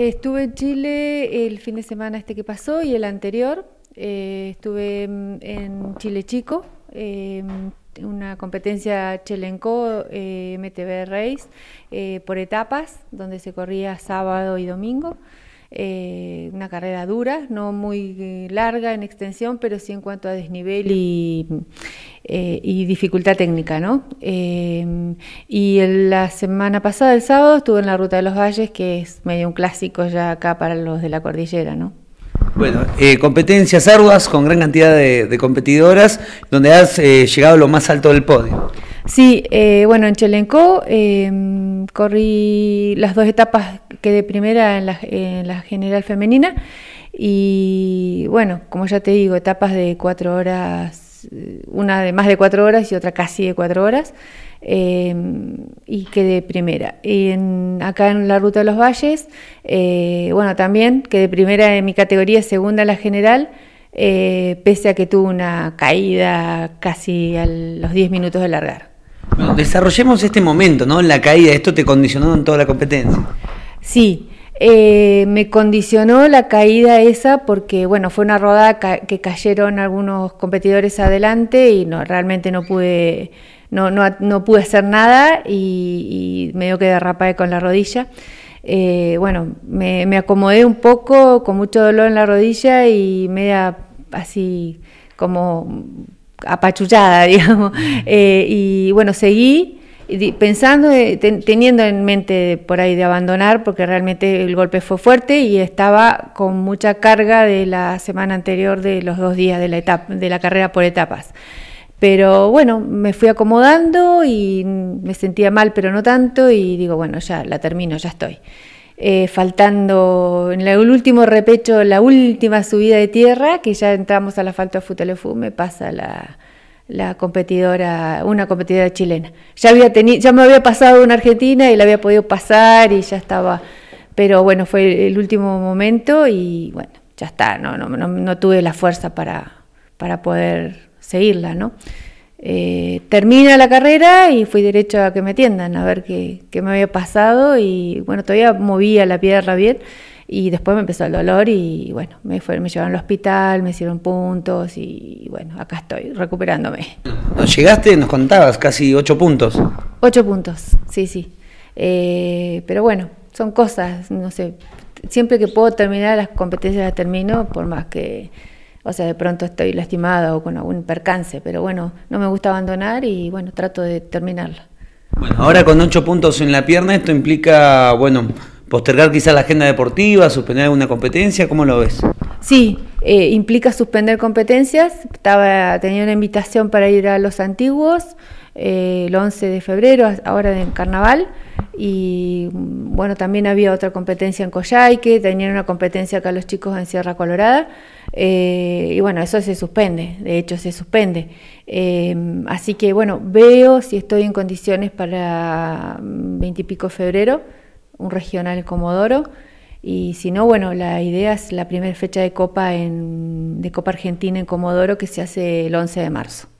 Estuve en Chile el fin de semana este que pasó y el anterior. Eh, estuve en Chile Chico, eh, una competencia Chelenco eh, MTB Race por etapas, donde se corría sábado y domingo. Eh, una carrera dura, no muy eh, larga en extensión, pero sí en cuanto a desnivel y, eh, dificultad técnica, ¿no? y la semana pasada, el sábado, estuve en la Ruta de los Valles, que es medio un clásico ya acá para los de la cordillera, ¿no? Bueno, competencias arduas con gran cantidad de, competidoras, donde has llegado a lo más alto del podio. Sí, eh, bueno, en Chelenco em, corrí las dos etapas, quedé primera en la, general femenina y bueno, como ya te digo, etapas de cuatro horas, una de más de cuatro horas y otra casi de cuatro horas. Em, y quedé primera. Y en, acá en la Ruta de los Valles, eh, bueno, también quedé primera en mi categoría, segunda en la general, eh, pese a que tuve una caída casi a los diez minutos de largar desarrollemos este momento, ¿no? La caída, esto te condicionó en toda la competencia. Sí, eh, me condicionó la caída esa porque, bueno, fue una rodada que cayeron algunos competidores adelante y no, realmente no pude, no, no, pude hacer nada y, medio que derrapé con la rodilla. Eh, bueno, me, me, acomodé un poco con mucho dolor en la rodilla y media así como apachullada, digamos. Mm. Eh, y bueno, seguí pensando, eh, teniendo en mente por ahí de abandonar, porque realmente el golpe fue fuerte y estaba con mucha carga de la semana anterior de los dos días de la, etapa, de la carrera por etapas. Pero bueno, me fui acomodando y me sentía mal, pero no tanto, y digo, bueno, ya la termino, ya estoy. Eh, faltando en el último repecho, la última subida de tierra, que ya entramos la falta de Futaleufú, me pasa la, competidora, una competidora chilena. Ya había ya me había pasado una argentina y la había podido pasar y ya estaba, pero bueno, fue el último momento y bueno, ya está, no, no, tuve la fuerza para, para poder seguirla, ¿no? Eh, termina la carrera y fui derecho a que me atiendan, a ver qué, me había pasado y bueno, todavía movía la pierna bien y después me empezó el dolor y bueno, me, fueron, me llevaron al hospital, me hicieron puntos y bueno, acá estoy recuperándome. Nos llegaste, nos contabas, casi ocho puntos. Ocho puntos, sí, sí. Eh, pero bueno, son cosas, no sé, siempre que puedo terminar las competencias las termino, por más que o sea, de pronto estoy lastimada o con algún percance, pero bueno, no me gusta abandonar y bueno, trato de terminarla. Bueno, ahora con ocho puntos en la pierna, esto implica, bueno, postergar quizás la agenda deportiva, suspender alguna competencia, ¿cómo lo ves? Sí, eh, implica suspender competencias. Estaba, tenía una invitación para ir a los antiguos eh, el 11 de febrero, ahora en carnaval. Y bueno, también había otra competencia en Coyhaique, tenían una competencia acá los chicos en Sierra Colorada. Eh, y bueno, eso se suspende, de hecho se suspende. Em, así que bueno, veo si estoy en condiciones para 20 y pico febrero, un regional Comodoro. Y si no, bueno, la idea es la primera fecha de Copa, de Copa Argentina en Comodoro que se hace el 11 de marzo.